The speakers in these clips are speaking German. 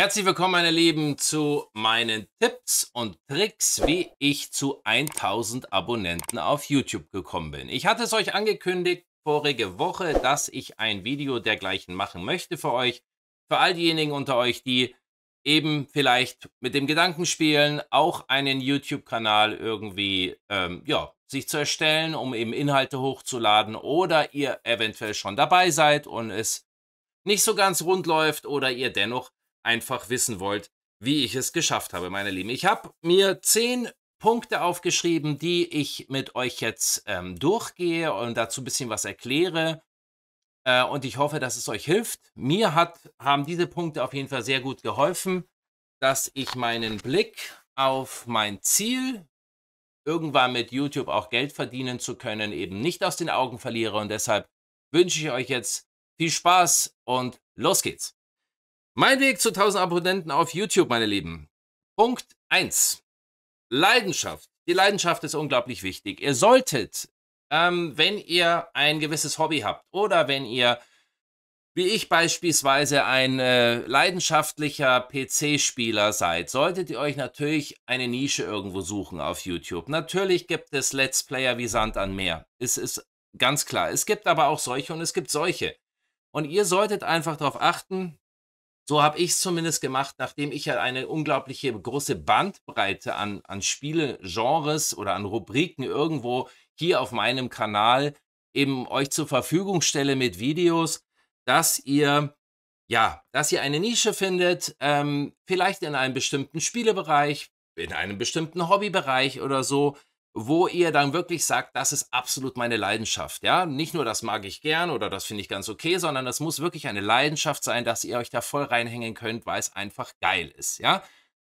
Herzlich willkommen, meine Lieben, zu meinen Tipps und Tricks, wie ich zu 1000 Abonnenten auf YouTube gekommen bin. Ich hatte es euch angekündigt vorige Woche, dass ich ein Video dergleichen machen möchte für euch. Für all diejenigen unter euch, die eben vielleicht mit dem Gedanken spielen, auch einen YouTube-Kanal irgendwie, ähm, ja, sich zu erstellen, um eben Inhalte hochzuladen oder ihr eventuell schon dabei seid und es nicht so ganz rund läuft oder ihr dennoch einfach wissen wollt, wie ich es geschafft habe, meine Lieben. Ich habe mir zehn Punkte aufgeschrieben, die ich mit euch jetzt ähm, durchgehe und dazu ein bisschen was erkläre. Äh, und ich hoffe, dass es euch hilft. Mir hat, haben diese Punkte auf jeden Fall sehr gut geholfen, dass ich meinen Blick auf mein Ziel, irgendwann mit YouTube auch Geld verdienen zu können, eben nicht aus den Augen verliere. Und deshalb wünsche ich euch jetzt viel Spaß und los geht's. Mein Weg zu 1000 Abonnenten auf YouTube, meine Lieben. Punkt 1. Leidenschaft. Die Leidenschaft ist unglaublich wichtig. Ihr solltet, ähm, wenn ihr ein gewisses Hobby habt oder wenn ihr, wie ich beispielsweise, ein äh, leidenschaftlicher PC-Spieler seid, solltet ihr euch natürlich eine Nische irgendwo suchen auf YouTube. Natürlich gibt es Let's Player wie Sand an Meer. Es ist ganz klar. Es gibt aber auch solche und es gibt solche. Und ihr solltet einfach darauf achten, so habe ich es zumindest gemacht, nachdem ich ja halt eine unglaubliche große Bandbreite an, an Spiele, Genres oder an Rubriken irgendwo hier auf meinem Kanal eben euch zur Verfügung stelle mit Videos, dass ihr ja, dass ihr eine Nische findet, ähm, vielleicht in einem bestimmten Spielebereich, in einem bestimmten Hobbybereich oder so, wo ihr dann wirklich sagt, das ist absolut meine Leidenschaft. Ja, nicht nur das mag ich gern oder das finde ich ganz okay, sondern das muss wirklich eine Leidenschaft sein, dass ihr euch da voll reinhängen könnt, weil es einfach geil ist. Ja,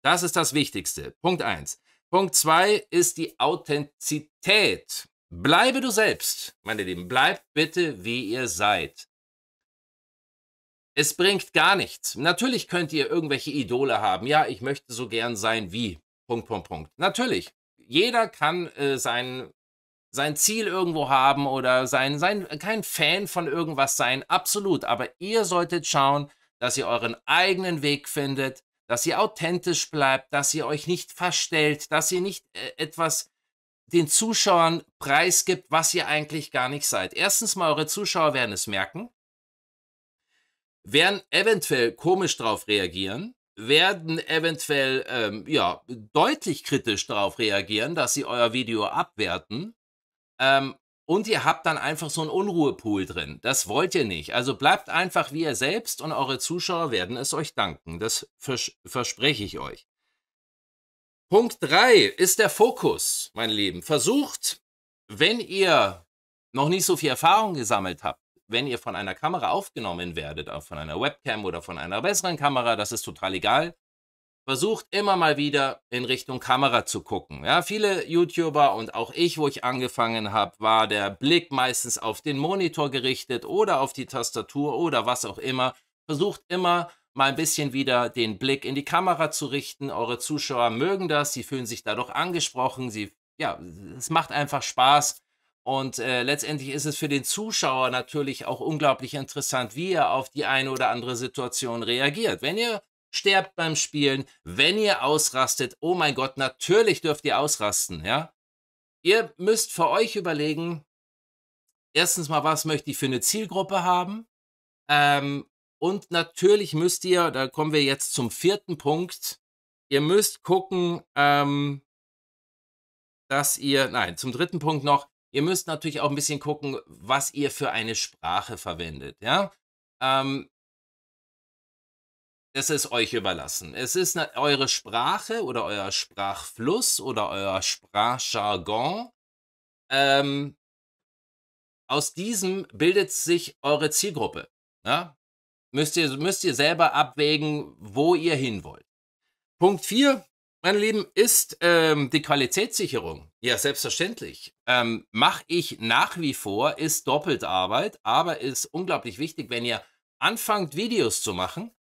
das ist das Wichtigste. Punkt 1. Punkt 2 ist die Authentizität. Bleibe du selbst, meine Lieben. Bleibt bitte, wie ihr seid. Es bringt gar nichts. Natürlich könnt ihr irgendwelche Idole haben. Ja, ich möchte so gern sein wie. Punkt, Punkt, Punkt. Natürlich jeder kann äh, sein, sein Ziel irgendwo haben oder sein, sein, äh, kein Fan von irgendwas sein, absolut. Aber ihr solltet schauen, dass ihr euren eigenen Weg findet, dass ihr authentisch bleibt, dass ihr euch nicht verstellt, dass ihr nicht äh, etwas den Zuschauern preisgibt, was ihr eigentlich gar nicht seid. Erstens mal, eure Zuschauer werden es merken, werden eventuell komisch darauf reagieren werden eventuell ähm, ja, deutlich kritisch darauf reagieren, dass sie euer Video abwerten. Ähm, und ihr habt dann einfach so einen Unruhepool drin. Das wollt ihr nicht. Also bleibt einfach wie ihr selbst und eure Zuschauer werden es euch danken. Das vers verspreche ich euch. Punkt 3 ist der Fokus, mein Lieben. Versucht, wenn ihr noch nicht so viel Erfahrung gesammelt habt, wenn ihr von einer Kamera aufgenommen werdet, auch von einer Webcam oder von einer besseren Kamera, das ist total egal. Versucht immer mal wieder in Richtung Kamera zu gucken. Ja, viele YouTuber und auch ich, wo ich angefangen habe, war der Blick meistens auf den Monitor gerichtet oder auf die Tastatur oder was auch immer. Versucht immer mal ein bisschen wieder den Blick in die Kamera zu richten. Eure Zuschauer mögen das, sie fühlen sich dadurch angesprochen, sie ja, es macht einfach Spaß, und äh, letztendlich ist es für den Zuschauer natürlich auch unglaublich interessant, wie er auf die eine oder andere Situation reagiert. Wenn ihr sterbt beim Spielen, wenn ihr ausrastet, oh mein Gott, natürlich dürft ihr ausrasten, ja? Ihr müsst für euch überlegen, erstens mal, was möchte ich für eine Zielgruppe haben? Ähm, und natürlich müsst ihr, da kommen wir jetzt zum vierten Punkt, ihr müsst gucken, ähm, dass ihr, nein, zum dritten Punkt noch, Ihr müsst natürlich auch ein bisschen gucken, was ihr für eine Sprache verwendet. Ja? Ähm, das ist euch überlassen. Es ist eine, eure Sprache oder euer Sprachfluss oder euer Sprachjargon. Ähm, aus diesem bildet sich eure Zielgruppe. Ja? Müsst, ihr, müsst ihr selber abwägen, wo ihr hin wollt. Punkt 4 meine Lieben, ist ähm, die Qualitätssicherung. Ja, selbstverständlich. Ähm, Mache ich nach wie vor, ist doppelt Arbeit, aber ist unglaublich wichtig, wenn ihr anfangt, Videos zu machen,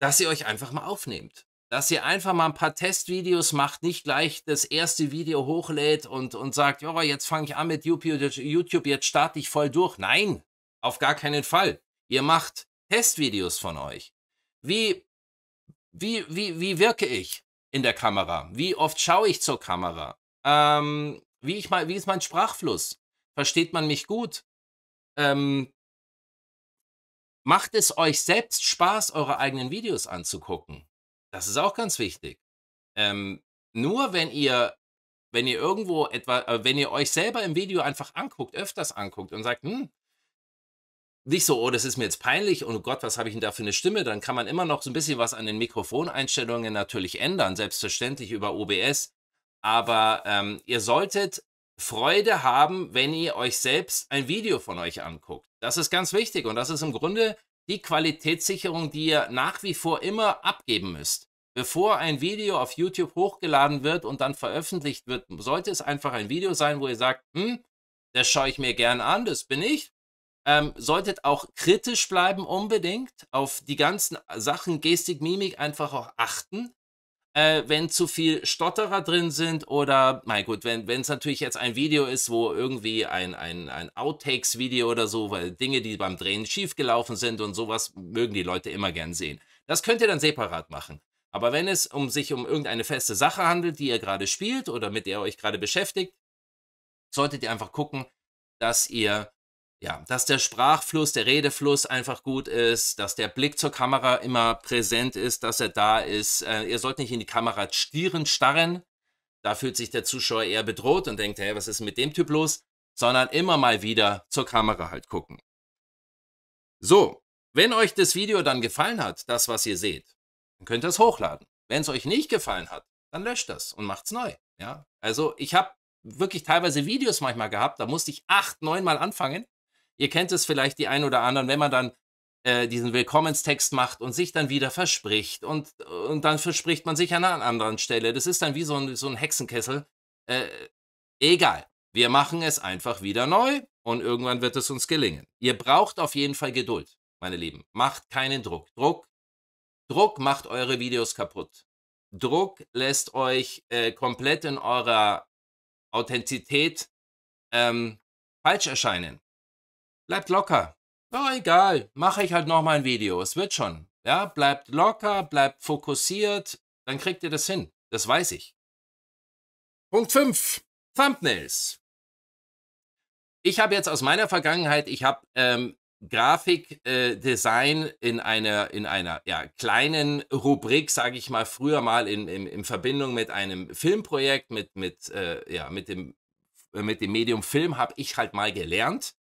dass ihr euch einfach mal aufnehmt. Dass ihr einfach mal ein paar Testvideos macht, nicht gleich das erste Video hochlädt und, und sagt, ja, jetzt fange ich an mit YouTube, jetzt starte ich voll durch. Nein, auf gar keinen Fall. Ihr macht Testvideos von euch. Wie wie, wie, wie wirke ich in der Kamera? Wie oft schaue ich zur Kamera? Ähm, wie, ich mal, wie ist mein Sprachfluss? Versteht man mich gut? Ähm, macht es euch selbst Spaß, eure eigenen Videos anzugucken? Das ist auch ganz wichtig. Ähm, nur wenn ihr, wenn ihr irgendwo etwa, äh, wenn ihr euch selber im Video einfach anguckt, öfters anguckt und sagt, hm, nicht so, oh, das ist mir jetzt peinlich und oh Gott, was habe ich denn da für eine Stimme? Dann kann man immer noch so ein bisschen was an den Mikrofoneinstellungen natürlich ändern, selbstverständlich über OBS. Aber ähm, ihr solltet Freude haben, wenn ihr euch selbst ein Video von euch anguckt. Das ist ganz wichtig und das ist im Grunde die Qualitätssicherung, die ihr nach wie vor immer abgeben müsst. Bevor ein Video auf YouTube hochgeladen wird und dann veröffentlicht wird, sollte es einfach ein Video sein, wo ihr sagt, hm, das schaue ich mir gern an, das bin ich, ähm, solltet auch kritisch bleiben unbedingt. Auf die ganzen Sachen Gestik, Mimik einfach auch achten. Äh, wenn zu viel Stotterer drin sind oder, mein Gott, wenn es natürlich jetzt ein Video ist, wo irgendwie ein, ein, ein Outtakes-Video oder so, weil Dinge, die beim Drehen schiefgelaufen sind und sowas, mögen die Leute immer gern sehen. Das könnt ihr dann separat machen. Aber wenn es um sich um irgendeine feste Sache handelt, die ihr gerade spielt oder mit der ihr euch gerade beschäftigt, solltet ihr einfach gucken, dass ihr ja, dass der Sprachfluss, der Redefluss einfach gut ist, dass der Blick zur Kamera immer präsent ist, dass er da ist. Äh, ihr sollt nicht in die Kamera stieren, starren. Da fühlt sich der Zuschauer eher bedroht und denkt, hey, was ist mit dem Typ los? Sondern immer mal wieder zur Kamera halt gucken. So, wenn euch das Video dann gefallen hat, das, was ihr seht, dann könnt ihr es hochladen. Wenn es euch nicht gefallen hat, dann löscht das und macht's neu. Ja? Also ich habe wirklich teilweise Videos manchmal gehabt, da musste ich acht, neun Mal anfangen, Ihr kennt es vielleicht die einen oder anderen, wenn man dann äh, diesen Willkommenstext macht und sich dann wieder verspricht und, und dann verspricht man sich an einer anderen Stelle. Das ist dann wie so ein, so ein Hexenkessel. Äh, egal, wir machen es einfach wieder neu und irgendwann wird es uns gelingen. Ihr braucht auf jeden Fall Geduld, meine Lieben. Macht keinen Druck. Druck, Druck macht eure Videos kaputt. Druck lässt euch äh, komplett in eurer Authentizität ähm, falsch erscheinen. Bleibt locker. oh, egal. Mache ich halt nochmal ein Video. Es wird schon. Ja, bleibt locker, bleibt fokussiert. Dann kriegt ihr das hin. Das weiß ich. Punkt 5. Thumbnails. Ich habe jetzt aus meiner Vergangenheit, ich habe ähm, Grafikdesign äh, in einer, in einer ja, kleinen Rubrik, sage ich mal, früher mal in, in, in, Verbindung mit einem Filmprojekt, mit, mit, äh, ja, mit, dem, mit dem Medium Film, habe ich halt mal gelernt.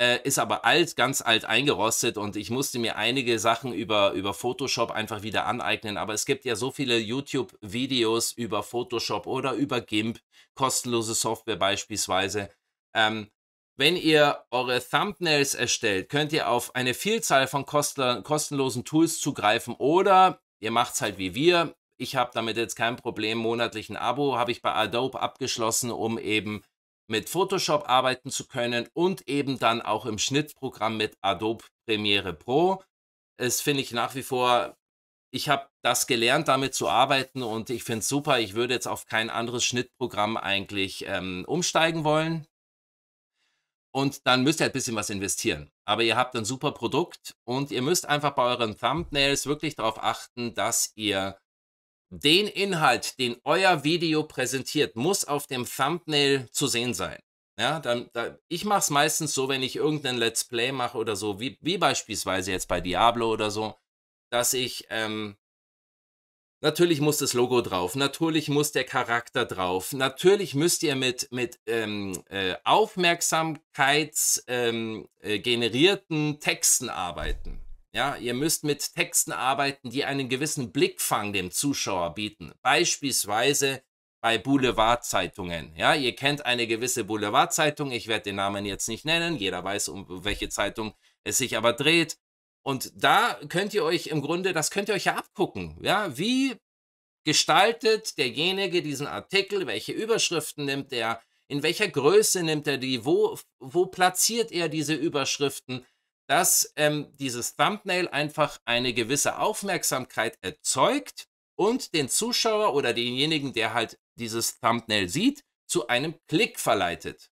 Äh, ist aber alt, ganz alt eingerostet und ich musste mir einige Sachen über, über Photoshop einfach wieder aneignen. Aber es gibt ja so viele YouTube-Videos über Photoshop oder über GIMP, kostenlose Software beispielsweise. Ähm, wenn ihr eure Thumbnails erstellt, könnt ihr auf eine Vielzahl von kostenlosen Tools zugreifen oder ihr macht es halt wie wir. Ich habe damit jetzt kein Problem. Monatlichen Abo habe ich bei Adobe abgeschlossen, um eben mit Photoshop arbeiten zu können und eben dann auch im Schnittprogramm mit Adobe Premiere Pro. Es finde ich nach wie vor, ich habe das gelernt, damit zu arbeiten und ich finde es super. Ich würde jetzt auf kein anderes Schnittprogramm eigentlich ähm, umsteigen wollen. Und dann müsst ihr halt ein bisschen was investieren. Aber ihr habt ein super Produkt und ihr müsst einfach bei euren Thumbnails wirklich darauf achten, dass ihr den Inhalt, den euer Video präsentiert, muss auf dem Thumbnail zu sehen sein. Ja, dann, dann, ich mache es meistens so, wenn ich irgendein Let's Play mache oder so, wie, wie beispielsweise jetzt bei Diablo oder so, dass ich, ähm, natürlich muss das Logo drauf, natürlich muss der Charakter drauf, natürlich müsst ihr mit, mit ähm, äh, aufmerksamkeitsgenerierten ähm, äh, Texten arbeiten. Ja, ihr müsst mit Texten arbeiten, die einen gewissen Blickfang dem Zuschauer bieten. Beispielsweise bei Boulevardzeitungen. Ja, ihr kennt eine gewisse Boulevardzeitung. Ich werde den Namen jetzt nicht nennen. Jeder weiß, um welche Zeitung es sich aber dreht. Und da könnt ihr euch im Grunde, das könnt ihr euch ja abgucken. Ja, wie gestaltet derjenige diesen Artikel? Welche Überschriften nimmt er? In welcher Größe nimmt er die? Wo, wo platziert er diese Überschriften? dass ähm, dieses Thumbnail einfach eine gewisse Aufmerksamkeit erzeugt und den Zuschauer oder denjenigen, der halt dieses Thumbnail sieht, zu einem Klick verleitet.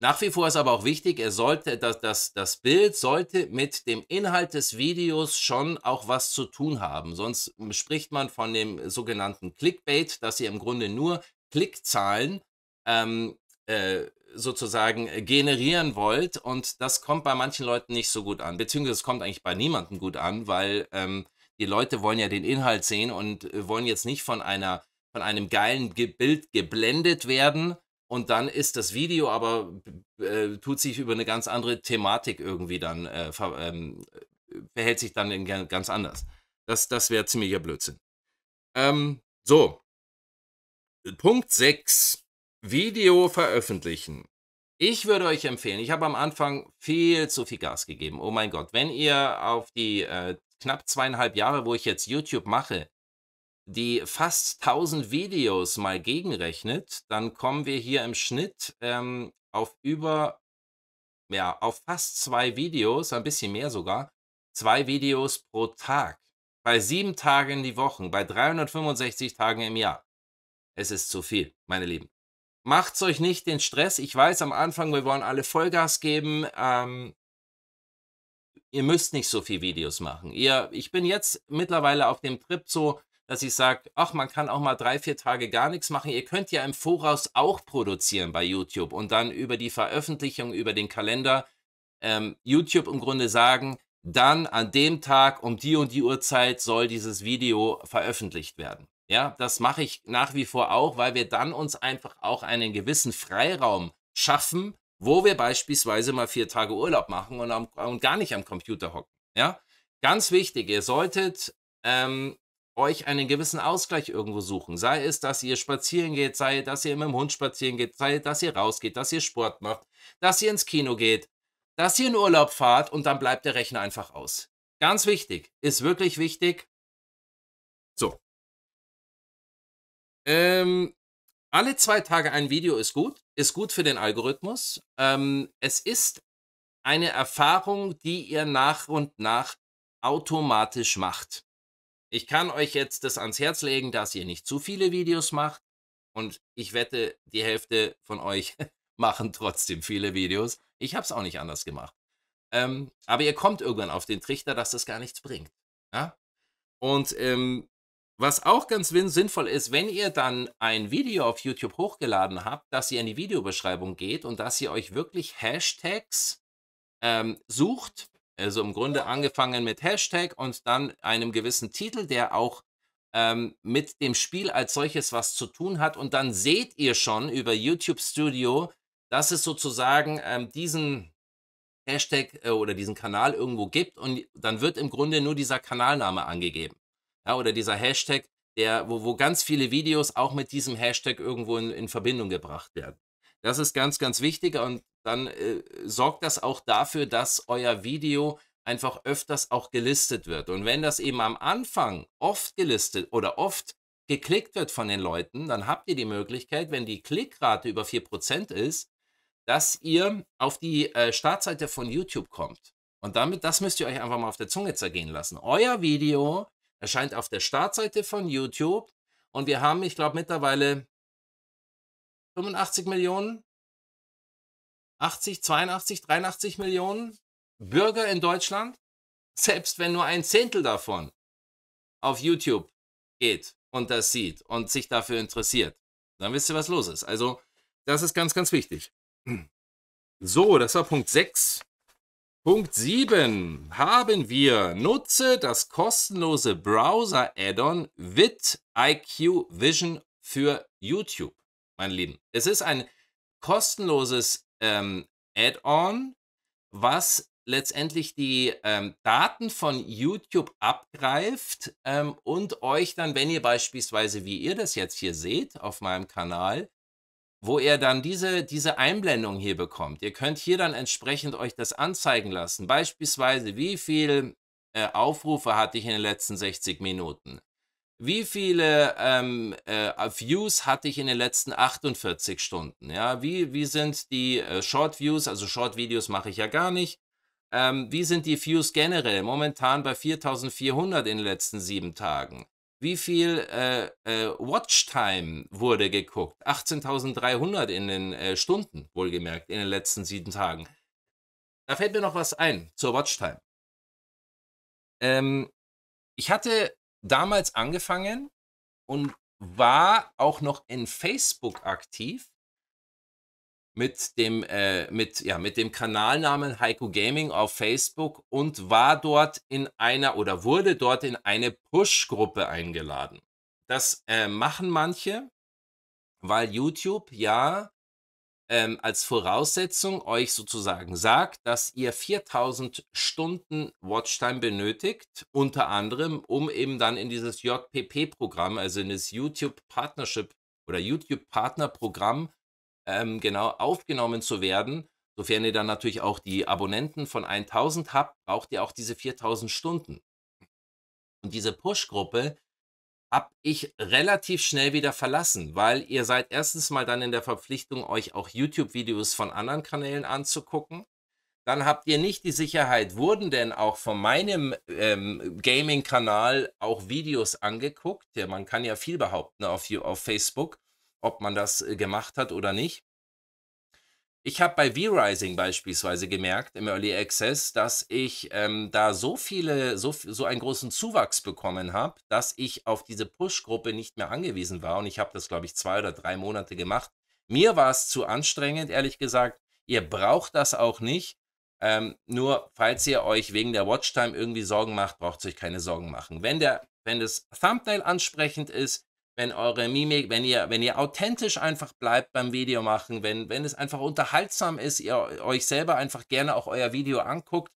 Nach wie vor ist aber auch wichtig, er sollte, das, das, das Bild sollte mit dem Inhalt des Videos schon auch was zu tun haben. Sonst spricht man von dem sogenannten Clickbait, dass sie im Grunde nur Klickzahlen ähm, äh, sozusagen äh, generieren wollt. Und das kommt bei manchen Leuten nicht so gut an, beziehungsweise es kommt eigentlich bei niemandem gut an, weil ähm, die Leute wollen ja den Inhalt sehen und äh, wollen jetzt nicht von einer von einem geilen Ge Bild geblendet werden und dann ist das Video aber äh, tut sich über eine ganz andere Thematik irgendwie dann äh, ver ähm, verhält sich dann ganz anders. Das, das wäre ziemlicher Blödsinn. Ähm, so. Punkt 6. Video veröffentlichen. Ich würde euch empfehlen, ich habe am Anfang viel zu viel Gas gegeben. Oh mein Gott, wenn ihr auf die äh, knapp zweieinhalb Jahre, wo ich jetzt YouTube mache, die fast 1000 Videos mal gegenrechnet, dann kommen wir hier im Schnitt ähm, auf über, ja, auf fast zwei Videos, ein bisschen mehr sogar, zwei Videos pro Tag. Bei sieben Tagen die Woche, bei 365 Tagen im Jahr. Es ist zu viel, meine Lieben. Macht's euch nicht den Stress. Ich weiß am Anfang, wir wollen alle Vollgas geben. Ähm, ihr müsst nicht so viel Videos machen. Ihr, ich bin jetzt mittlerweile auf dem Trip so, dass ich sage, ach, man kann auch mal drei, vier Tage gar nichts machen. Ihr könnt ja im Voraus auch produzieren bei YouTube und dann über die Veröffentlichung, über den Kalender ähm, YouTube im Grunde sagen, dann an dem Tag um die und die Uhrzeit soll dieses Video veröffentlicht werden. Ja, das mache ich nach wie vor auch, weil wir dann uns einfach auch einen gewissen Freiraum schaffen, wo wir beispielsweise mal vier Tage Urlaub machen und, am, und gar nicht am Computer hocken. Ja, ganz wichtig, ihr solltet ähm, euch einen gewissen Ausgleich irgendwo suchen. Sei es, dass ihr spazieren geht, sei, es, dass ihr mit dem Hund spazieren geht, sei, es, dass ihr rausgeht, dass ihr Sport macht, dass ihr ins Kino geht, dass ihr in Urlaub fahrt und dann bleibt der Rechner einfach aus. Ganz wichtig, ist wirklich wichtig. Ähm, alle zwei Tage ein Video ist gut, ist gut für den Algorithmus. Ähm, es ist eine Erfahrung, die ihr nach und nach automatisch macht. Ich kann euch jetzt das ans Herz legen, dass ihr nicht zu viele Videos macht. Und ich wette, die Hälfte von euch machen trotzdem viele Videos. Ich habe es auch nicht anders gemacht. Ähm, aber ihr kommt irgendwann auf den Trichter, dass das gar nichts bringt. Ja? Und ähm, was auch ganz sinnvoll ist, wenn ihr dann ein Video auf YouTube hochgeladen habt, dass ihr in die Videobeschreibung geht und dass ihr euch wirklich Hashtags ähm, sucht. Also im Grunde angefangen mit Hashtag und dann einem gewissen Titel, der auch ähm, mit dem Spiel als solches was zu tun hat. Und dann seht ihr schon über YouTube Studio, dass es sozusagen ähm, diesen Hashtag äh, oder diesen Kanal irgendwo gibt und dann wird im Grunde nur dieser Kanalname angegeben ja, oder dieser Hashtag, der, wo, wo ganz viele Videos auch mit diesem Hashtag irgendwo in, in Verbindung gebracht werden. Das ist ganz, ganz wichtig und dann äh, sorgt das auch dafür, dass euer Video einfach öfters auch gelistet wird. Und wenn das eben am Anfang oft gelistet oder oft geklickt wird von den Leuten, dann habt ihr die Möglichkeit, wenn die Klickrate über 4% ist, dass ihr auf die äh, Startseite von YouTube kommt. Und damit, das müsst ihr euch einfach mal auf der Zunge zergehen lassen. Euer Video erscheint auf der Startseite von YouTube. Und wir haben, ich glaube, mittlerweile 85 Millionen, 80, 82, 83 Millionen Bürger in Deutschland, selbst wenn nur ein Zehntel davon auf YouTube geht und das sieht und sich dafür interessiert, dann wisst ihr, was los ist. Also, das ist ganz, ganz wichtig. So, das war Punkt 6. Punkt 7 haben wir, nutze das kostenlose Browser-Add-on IQ Vision für YouTube, meine Lieben. Es ist ein kostenloses ähm, Add-on, was letztendlich die ähm, Daten von YouTube abgreift ähm, und euch dann, wenn ihr beispielsweise, wie ihr das jetzt hier seht, auf meinem Kanal, wo ihr dann diese, diese Einblendung hier bekommt. Ihr könnt hier dann entsprechend euch das anzeigen lassen. Beispielsweise, wie viele äh, Aufrufe hatte ich in den letzten 60 Minuten? Wie viele ähm, äh, Views hatte ich in den letzten 48 Stunden? Ja, wie, wie sind die äh, Short Views? Also Short Videos mache ich ja gar nicht. Ähm, wie sind die Views generell? Momentan bei 4400 in den letzten sieben Tagen. Wie viel äh, äh, Watchtime wurde geguckt? 18.300 in den äh, Stunden, wohlgemerkt, in den letzten sieben Tagen. Da fällt mir noch was ein zur Watchtime. Ähm, ich hatte damals angefangen und war auch noch in Facebook aktiv mit dem, äh, mit, ja, mit dem Kanalnamen Heiko Gaming auf Facebook und war dort in einer oder wurde dort in eine Push-Gruppe eingeladen. Das äh, machen manche, weil YouTube ja ähm, als Voraussetzung euch sozusagen sagt, dass ihr 4000 Stunden Watchtime benötigt, unter anderem, um eben dann in dieses JPP-Programm, also in das YouTube Partnership oder YouTube Partner Programm ähm, genau aufgenommen zu werden. Sofern ihr dann natürlich auch die Abonnenten von 1000 habt, braucht ihr auch diese 4000 Stunden. Und diese Push-Gruppe habe ich relativ schnell wieder verlassen, weil ihr seid erstens mal dann in der Verpflichtung, euch auch YouTube-Videos von anderen Kanälen anzugucken. Dann habt ihr nicht die Sicherheit, wurden denn auch von meinem ähm, Gaming-Kanal auch Videos angeguckt? Ja, man kann ja viel behaupten auf, auf Facebook ob man das äh, gemacht hat oder nicht. Ich habe bei V-Rising beispielsweise gemerkt im Early Access, dass ich ähm, da so viele, so, so einen großen Zuwachs bekommen habe, dass ich auf diese Push-Gruppe nicht mehr angewiesen war. Und ich habe das, glaube ich, zwei oder drei Monate gemacht. Mir war es zu anstrengend, ehrlich gesagt. Ihr braucht das auch nicht. Ähm, nur falls ihr euch wegen der Watchtime irgendwie Sorgen macht, braucht ihr euch keine Sorgen machen. Wenn, der, wenn das Thumbnail ansprechend ist, wenn eure Mimik, wenn ihr, wenn ihr authentisch einfach bleibt beim Video machen, wenn, wenn es einfach unterhaltsam ist, ihr euch selber einfach gerne auch euer Video anguckt,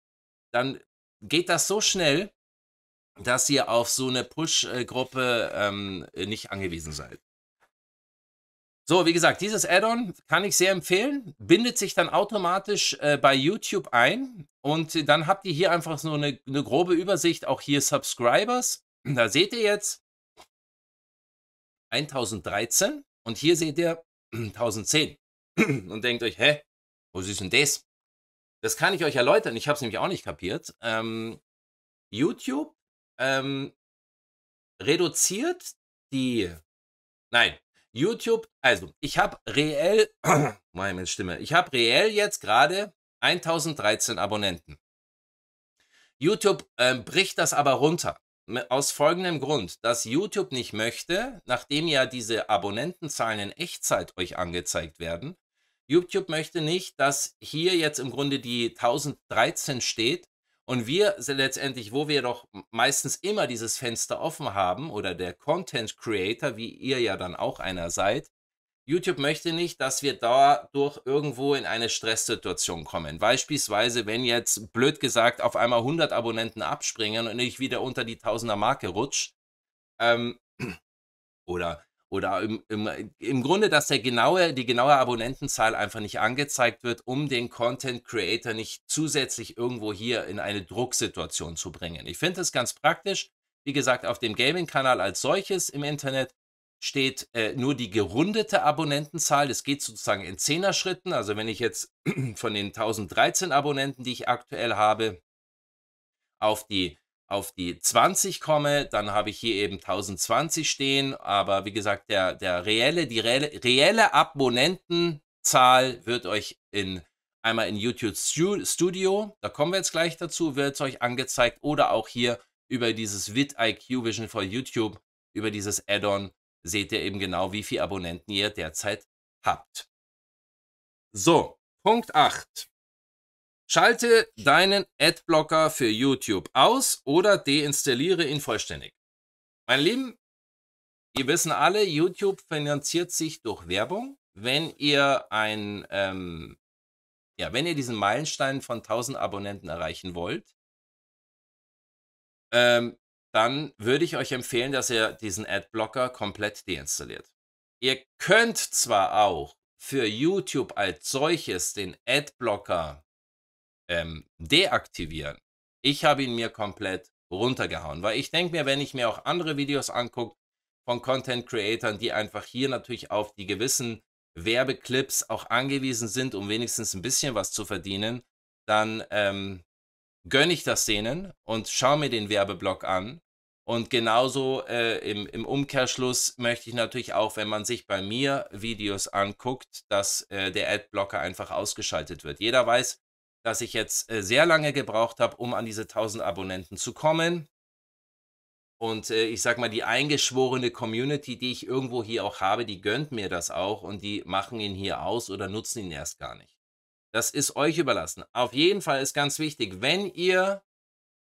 dann geht das so schnell, dass ihr auf so eine Push-Gruppe ähm, nicht angewiesen seid. So, wie gesagt, dieses Add-on kann ich sehr empfehlen, bindet sich dann automatisch äh, bei YouTube ein und dann habt ihr hier einfach so eine, eine grobe Übersicht, auch hier Subscribers. Da seht ihr jetzt, 1013 und hier seht ihr 1010 und denkt euch, hä, wo ist denn das? Das kann ich euch erläutern, ich habe es nämlich auch nicht kapiert. Ähm, YouTube ähm, reduziert die, nein, YouTube, also ich habe reell, meine Stimme, ich habe reell jetzt gerade 1013 Abonnenten. YouTube ähm, bricht das aber runter aus folgendem Grund, dass YouTube nicht möchte, nachdem ja diese Abonnentenzahlen in Echtzeit euch angezeigt werden, YouTube möchte nicht, dass hier jetzt im Grunde die 1013 steht und wir letztendlich, wo wir doch meistens immer dieses Fenster offen haben oder der Content Creator, wie ihr ja dann auch einer seid, YouTube möchte nicht, dass wir dadurch irgendwo in eine Stresssituation kommen. Beispielsweise, wenn jetzt, blöd gesagt, auf einmal 100 Abonnenten abspringen und ich wieder unter die Tausender-Marke rutsche. Ähm, oder oder im, im, im Grunde, dass der genaue, die genaue Abonnentenzahl einfach nicht angezeigt wird, um den Content Creator nicht zusätzlich irgendwo hier in eine Drucksituation zu bringen. Ich finde es ganz praktisch, wie gesagt, auf dem Gaming-Kanal als solches im Internet steht äh, nur die gerundete Abonnentenzahl. Das geht sozusagen in Zehner-Schritten. Also wenn ich jetzt von den 1013 Abonnenten, die ich aktuell habe, auf die, auf die 20 komme, dann habe ich hier eben 1020 stehen. Aber wie gesagt, der, der reelle, die reelle, reelle Abonnentenzahl wird euch in einmal in YouTube Studio, da kommen wir jetzt gleich dazu, wird es euch angezeigt oder auch hier über dieses VidIQ Vision for YouTube, über dieses Add-on seht ihr eben genau, wie viele Abonnenten ihr derzeit habt. So, Punkt 8. Schalte deinen Adblocker für YouTube aus oder deinstalliere ihn vollständig. Meine Lieben, ihr wissen alle, YouTube finanziert sich durch Werbung. Wenn ihr ein, ähm, ja, wenn ihr diesen Meilenstein von 1000 Abonnenten erreichen wollt, ähm, dann würde ich euch empfehlen, dass ihr diesen Adblocker komplett deinstalliert. Ihr könnt zwar auch für YouTube als solches den Adblocker ähm, deaktivieren. Ich habe ihn mir komplett runtergehauen, weil ich denke mir, wenn ich mir auch andere Videos angucke von Content Creatern, die einfach hier natürlich auf die gewissen Werbeclips auch angewiesen sind, um wenigstens ein bisschen was zu verdienen, dann ähm, gönne ich das denen und schaue mir den Werbeblock an und genauso äh, im, im, Umkehrschluss möchte ich natürlich auch, wenn man sich bei mir Videos anguckt, dass äh, der Adblocker einfach ausgeschaltet wird. Jeder weiß, dass ich jetzt äh, sehr lange gebraucht habe, um an diese 1000 Abonnenten zu kommen. Und äh, ich sag mal, die eingeschworene Community, die ich irgendwo hier auch habe, die gönnt mir das auch und die machen ihn hier aus oder nutzen ihn erst gar nicht. Das ist euch überlassen. Auf jeden Fall ist ganz wichtig, wenn ihr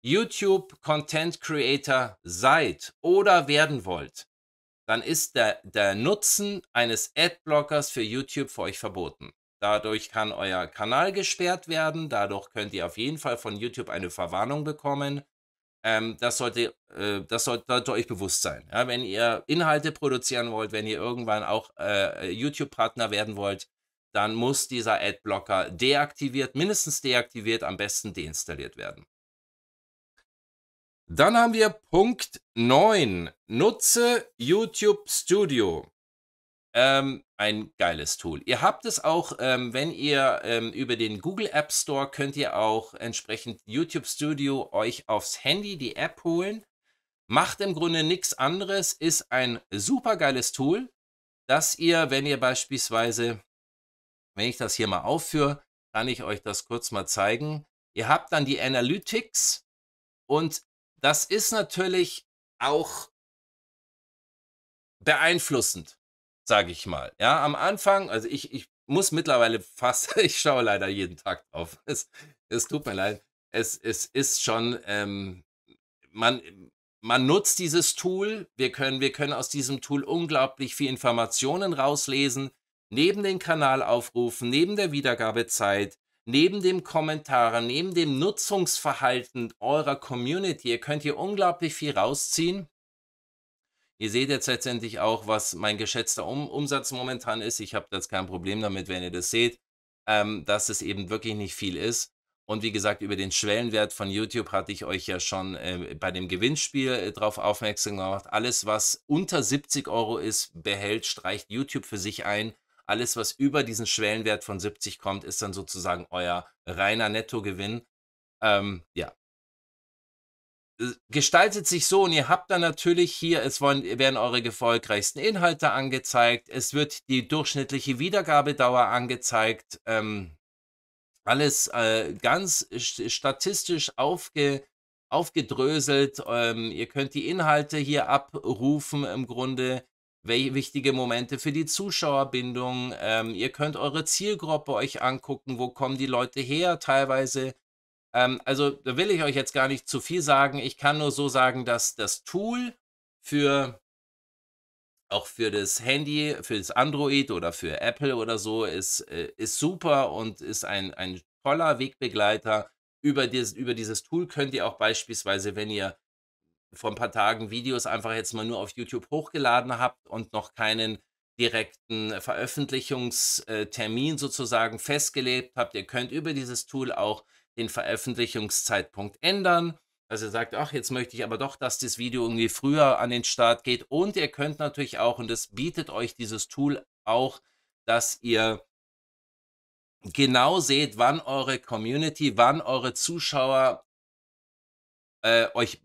YouTube Content Creator seid oder werden wollt, dann ist der, der Nutzen eines Adblockers für YouTube für euch verboten. Dadurch kann euer Kanal gesperrt werden, dadurch könnt ihr auf jeden Fall von YouTube eine Verwarnung bekommen. Ähm, das, sollte, äh, das sollte, euch bewusst sein. Ja, wenn ihr Inhalte produzieren wollt, wenn ihr irgendwann auch äh, YouTube-Partner werden wollt, dann muss dieser Adblocker deaktiviert, mindestens deaktiviert, am besten deinstalliert werden. Dann haben wir Punkt 9. Nutze YouTube Studio. Ähm, ein geiles Tool. Ihr habt es auch, ähm, wenn ihr ähm, über den Google App Store könnt ihr auch entsprechend YouTube Studio euch aufs Handy die App holen. Macht im Grunde nichts anderes, ist ein super geiles Tool, dass ihr, wenn ihr beispielsweise, wenn ich das hier mal aufführe, kann ich euch das kurz mal zeigen. Ihr habt dann die Analytics und das ist natürlich auch beeinflussend, sage ich mal. Ja, am Anfang, also ich, ich muss mittlerweile fast, ich schaue leider jeden Tag drauf. Es, es tut mir leid. Es, es ist schon, ähm, man, man nutzt dieses Tool. Wir können, wir können aus diesem Tool unglaublich viel Informationen rauslesen. Neben den Kanalaufrufen, neben der Wiedergabezeit, neben dem Kommentar, neben dem Nutzungsverhalten eurer Community, ihr könnt hier unglaublich viel rausziehen. Ihr seht jetzt letztendlich auch, was mein geschätzter um Umsatz momentan ist. Ich habe jetzt kein Problem damit, wenn ihr das seht, ähm, dass es eben wirklich nicht viel ist. Und wie gesagt, über den Schwellenwert von YouTube hatte ich euch ja schon äh, bei dem Gewinnspiel äh, darauf aufmerksam gemacht. Alles, was unter 70 Euro ist, behält, streicht YouTube für sich ein alles, was über diesen Schwellenwert von 70 kommt, ist dann sozusagen euer reiner Nettogewinn. Ähm, ja. Äh, gestaltet sich so und ihr habt dann natürlich hier, es wollen, werden eure erfolgreichsten Inhalte angezeigt, es wird die durchschnittliche Wiedergabedauer angezeigt, ähm, alles äh, ganz statistisch aufge, aufgedröselt. Ähm, ihr könnt die Inhalte hier abrufen im Grunde wichtige Momente für die Zuschauerbindung. Ähm, ihr könnt eure Zielgruppe euch angucken, wo kommen die Leute her teilweise. Ähm, also da will ich euch jetzt gar nicht zu viel sagen. Ich kann nur so sagen, dass das Tool für auch für das Handy, für das Android oder für Apple oder so ist, äh, ist super und ist ein, ein toller Wegbegleiter. Über, dieses, über dieses Tool könnt ihr auch beispielsweise, wenn ihr vor ein paar Tagen Videos einfach jetzt mal nur auf YouTube hochgeladen habt und noch keinen direkten Veröffentlichungstermin äh, sozusagen festgelegt habt. Ihr könnt über dieses Tool auch den Veröffentlichungszeitpunkt ändern. Also ihr sagt, ach, jetzt möchte ich aber doch, dass das Video irgendwie früher an den Start geht. Und ihr könnt natürlich auch, und das bietet euch dieses Tool auch, dass ihr genau seht, wann eure Community, wann eure Zuschauer äh, euch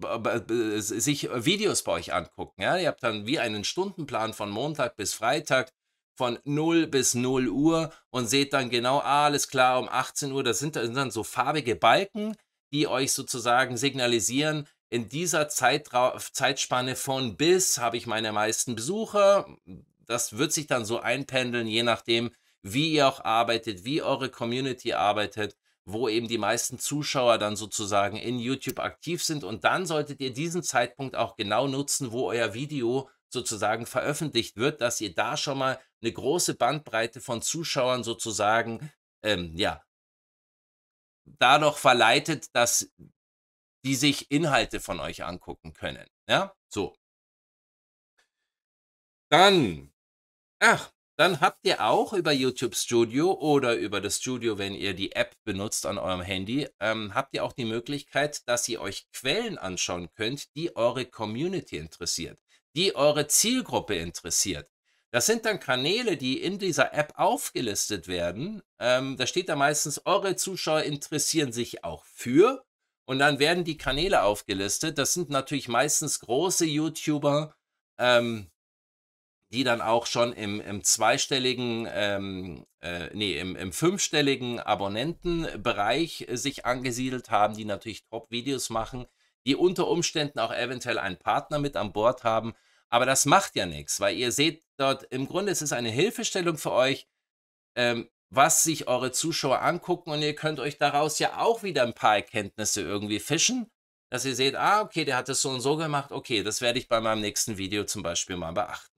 sich äh, Videos bei euch angucken. Ja? Ihr habt dann wie einen Stundenplan von Montag bis Freitag von 0 bis 0 Uhr und seht dann genau, ah, alles klar, um 18 Uhr, das sind, das sind dann so farbige Balken, die euch sozusagen signalisieren, in dieser Zeitra Zeitspanne von bis habe ich meine meisten Besucher. Das wird sich dann so einpendeln, je nachdem, wie ihr auch arbeitet, wie eure Community arbeitet wo eben die meisten Zuschauer dann sozusagen in YouTube aktiv sind. Und dann solltet ihr diesen Zeitpunkt auch genau nutzen, wo euer Video sozusagen veröffentlicht wird, dass ihr da schon mal eine große Bandbreite von Zuschauern sozusagen, ähm, ja, dadurch verleitet, dass die sich Inhalte von euch angucken können. Ja, so. Dann, ach, dann habt ihr auch über YouTube Studio oder über das Studio, wenn ihr die App benutzt an eurem Handy, ähm, habt ihr auch die Möglichkeit, dass ihr euch Quellen anschauen könnt, die eure Community interessiert, die eure Zielgruppe interessiert. Das sind dann Kanäle, die in dieser App aufgelistet werden. Ähm, da steht da meistens, eure Zuschauer interessieren sich auch für. Und dann werden die Kanäle aufgelistet. Das sind natürlich meistens große YouTuber, ähm, die dann auch schon im, im zweistelligen, ähm, äh, nee, im, im fünfstelligen Abonnentenbereich äh, sich angesiedelt haben, die natürlich Top-Videos machen, die unter Umständen auch eventuell einen Partner mit an Bord haben. Aber das macht ja nichts, weil ihr seht dort, im Grunde ist es eine Hilfestellung für euch, ähm, was sich eure Zuschauer angucken und ihr könnt euch daraus ja auch wieder ein paar Erkenntnisse irgendwie fischen, dass ihr seht, ah, okay, der hat das so und so gemacht, okay, das werde ich bei meinem nächsten Video zum Beispiel mal beachten.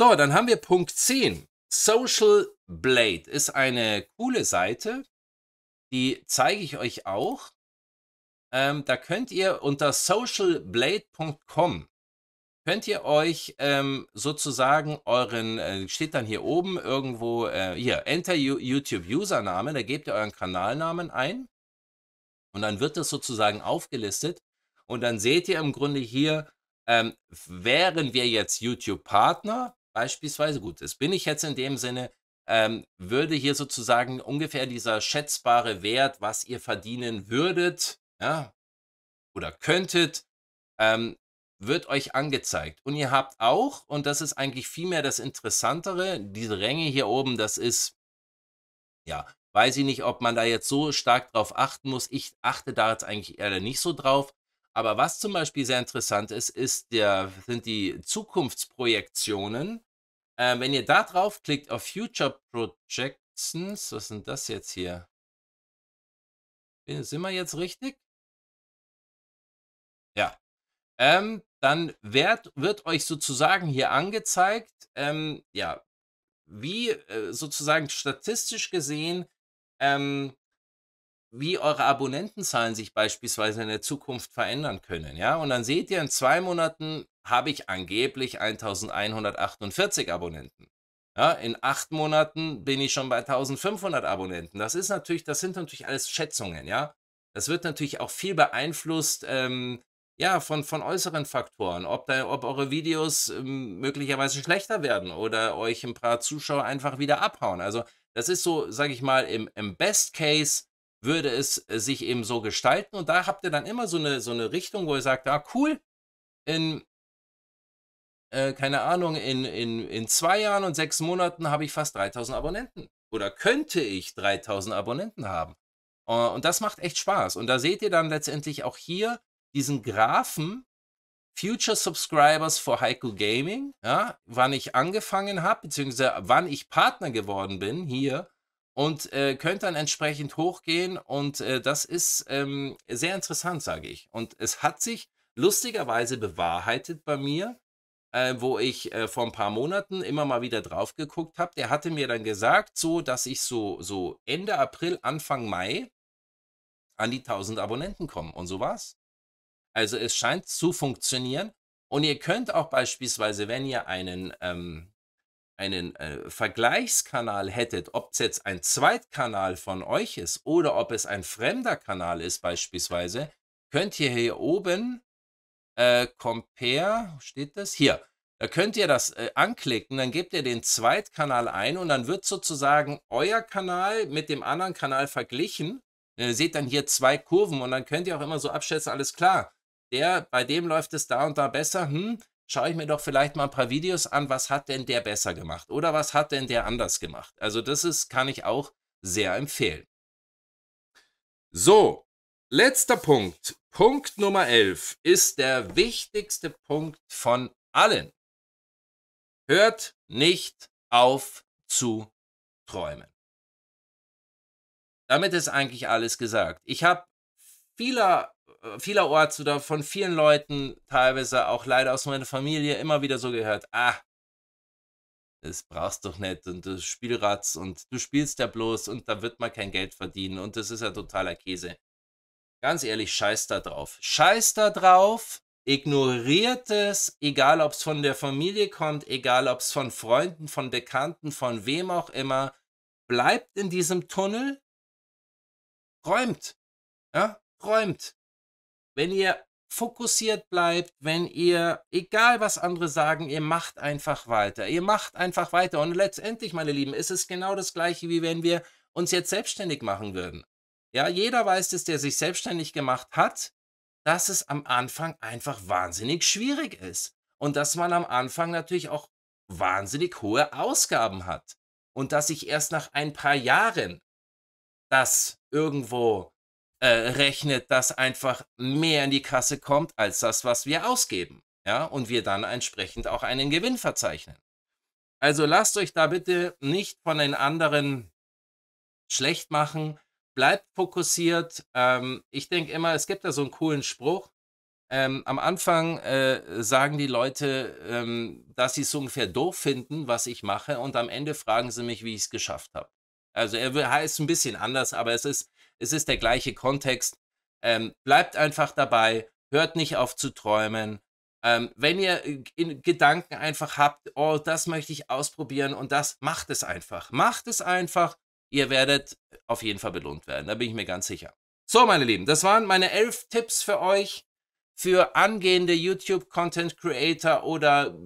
So, dann haben wir Punkt 10. Social Blade ist eine coole Seite. Die zeige ich euch auch. Ähm, da könnt ihr unter socialblade.com könnt ihr euch ähm, sozusagen euren, äh, steht dann hier oben irgendwo, äh, hier, Enter YouTube Username, da gebt ihr euren Kanalnamen ein und dann wird das sozusagen aufgelistet und dann seht ihr im Grunde hier, ähm, wären wir jetzt YouTube Partner, beispielsweise gut das Bin ich jetzt in dem Sinne, ähm, würde hier sozusagen ungefähr dieser schätzbare Wert, was ihr verdienen würdet ja, oder könntet, ähm, wird euch angezeigt. Und ihr habt auch, und das ist eigentlich vielmehr das Interessantere, diese Ränge hier oben, das ist, ja, weiß ich nicht, ob man da jetzt so stark drauf achten muss. Ich achte da jetzt eigentlich eher nicht so drauf. Aber was zum Beispiel sehr interessant ist, ist der, sind die Zukunftsprojektionen. Äh, wenn ihr da draufklickt auf Future Projections, was sind das jetzt hier? Äh, sind wir jetzt richtig? Ja. Ähm, dann werd, wird euch sozusagen hier angezeigt, ähm, ja, wie äh, sozusagen statistisch gesehen ähm, wie eure Abonnentenzahlen sich beispielsweise in der Zukunft verändern können. Ja? Und dann seht ihr, in zwei Monaten habe ich angeblich 1148 Abonnenten. Ja, in acht Monaten bin ich schon bei 1500 Abonnenten. Das ist natürlich, das sind natürlich alles Schätzungen, ja. Das wird natürlich auch viel beeinflusst, ähm, ja, von, von äußeren Faktoren, ob, da, ob eure Videos ähm, möglicherweise schlechter werden oder euch ein paar Zuschauer einfach wieder abhauen. Also das ist so, sag ich mal, im, im Best Case würde es äh, sich eben so gestalten. Und da habt ihr dann immer so eine, so eine Richtung, wo ihr sagt, ah, cool, in, äh, keine Ahnung, in, in, in zwei Jahren und sechs Monaten habe ich fast 3000 Abonnenten. Oder könnte ich 3000 Abonnenten haben? Uh, und das macht echt Spaß. Und da seht ihr dann letztendlich auch hier diesen Graphen Future Subscribers for Haiku Gaming, ja, wann ich angefangen habe, beziehungsweise wann ich Partner geworden bin hier und äh, könnt dann entsprechend hochgehen. Und äh, das ist ähm, sehr interessant, sage ich. Und es hat sich lustigerweise bewahrheitet bei mir, äh, wo ich äh, vor ein paar Monaten immer mal wieder drauf geguckt habe. Der hatte mir dann gesagt, so dass ich so, so Ende April, Anfang Mai an die 1000 Abonnenten komme. Und so war's. Also es scheint zu funktionieren. Und ihr könnt auch beispielsweise, wenn ihr einen, ähm, einen äh, Vergleichskanal hättet, ob es jetzt ein Zweitkanal von euch ist oder ob es ein fremder Kanal ist beispielsweise, könnt ihr hier oben äh, Compare, steht das? Hier, da könnt ihr das äh, anklicken, dann gebt ihr den Zweitkanal ein und dann wird sozusagen euer Kanal mit dem anderen Kanal verglichen. Ihr äh, seht dann hier zwei Kurven und dann könnt ihr auch immer so abschätzen, alles klar, der, bei dem läuft es da und da besser, hm, schaue ich mir doch vielleicht mal ein paar Videos an, was hat denn der besser gemacht oder was hat denn der anders gemacht. Also das ist, kann ich auch sehr empfehlen. So, letzter Punkt. Punkt Nummer 11 ist der wichtigste Punkt von allen. Hört nicht auf zu träumen. Damit ist eigentlich alles gesagt. Ich habe vieler vielerorts oder von vielen Leuten, teilweise auch leider aus meiner Familie, immer wieder so gehört, ah, das brauchst du doch nicht und das Spielratz und du spielst ja bloß und da wird man kein Geld verdienen und das ist ja totaler Käse. Ganz ehrlich, scheiß da drauf. Scheiß da drauf, ignoriert es, egal ob es von der Familie kommt, egal ob es von Freunden, von Bekannten, von wem auch immer. Bleibt in diesem Tunnel, räumt. Ja, räumt wenn ihr fokussiert bleibt, wenn ihr, egal was andere sagen, ihr macht einfach weiter. Ihr macht einfach weiter. Und letztendlich, meine Lieben, ist es genau das gleiche, wie wenn wir uns jetzt selbstständig machen würden. Ja, jeder weiß es, der sich selbstständig gemacht hat, dass es am Anfang einfach wahnsinnig schwierig ist. Und dass man am Anfang natürlich auch wahnsinnig hohe Ausgaben hat. Und dass ich erst nach ein paar Jahren das irgendwo äh, rechnet, dass einfach mehr in die Kasse kommt als das, was wir ausgeben. Ja, und wir dann entsprechend auch einen Gewinn verzeichnen. Also lasst euch da bitte nicht von den anderen schlecht machen. Bleibt fokussiert. Ähm, ich denke immer, es gibt da so einen coolen Spruch. Ähm, am Anfang äh, sagen die Leute, ähm, dass sie es ungefähr doof finden, was ich mache, und am Ende fragen sie mich, wie ich es geschafft habe. Also er heißt ein bisschen anders, aber es ist es ist der gleiche Kontext. Ähm, bleibt einfach dabei, hört nicht auf zu träumen. Ähm, wenn ihr äh, in Gedanken einfach habt, oh, das möchte ich ausprobieren und das, macht es einfach. Macht es einfach. Ihr werdet auf jeden Fall belohnt werden, da bin ich mir ganz sicher. So, meine Lieben, das waren meine elf Tipps für euch, für angehende YouTube-Content-Creator oder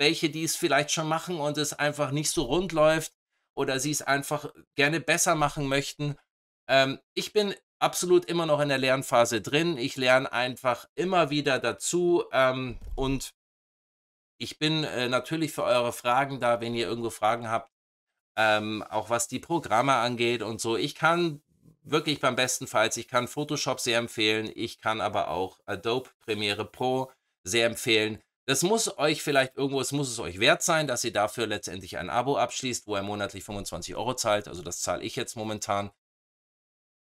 welche, die es vielleicht schon machen und es einfach nicht so rund läuft oder sie es einfach gerne besser machen möchten. Ähm, ich bin absolut immer noch in der Lernphase drin. Ich lerne einfach immer wieder dazu ähm, und ich bin äh, natürlich für eure Fragen da, wenn ihr irgendwo Fragen habt, ähm, auch was die Programme angeht und so. Ich kann wirklich beim besten bestenfalls, ich kann Photoshop sehr empfehlen, ich kann aber auch Adobe Premiere Pro sehr empfehlen. Das muss euch vielleicht irgendwo, es muss es euch wert sein, dass ihr dafür letztendlich ein Abo abschließt, wo ihr monatlich 25 Euro zahlt. Also das zahle ich jetzt momentan.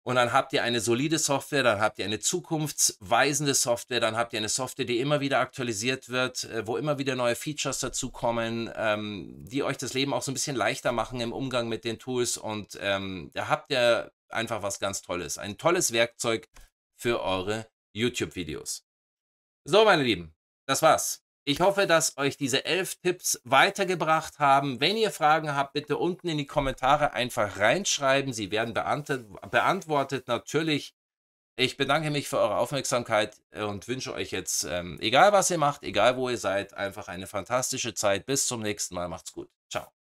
Und dann habt ihr eine solide Software, dann habt ihr eine zukunftsweisende Software, dann habt ihr eine Software, die immer wieder aktualisiert wird, äh, wo immer wieder neue Features dazukommen, ähm, die euch das Leben auch so ein bisschen leichter machen im Umgang mit den Tools. Und ähm, da habt ihr einfach was ganz Tolles. Ein tolles Werkzeug für eure YouTube-Videos. So, meine Lieben, das war's. Ich hoffe, dass euch diese elf Tipps weitergebracht haben. Wenn ihr Fragen habt, bitte unten in die Kommentare einfach reinschreiben. Sie werden beantwortet natürlich. Ich bedanke mich für eure Aufmerksamkeit äh, und wünsche euch jetzt, ähm, egal was ihr macht, egal wo ihr seid, einfach eine fantastische Zeit. Bis zum nächsten Mal. Macht's gut. Ciao.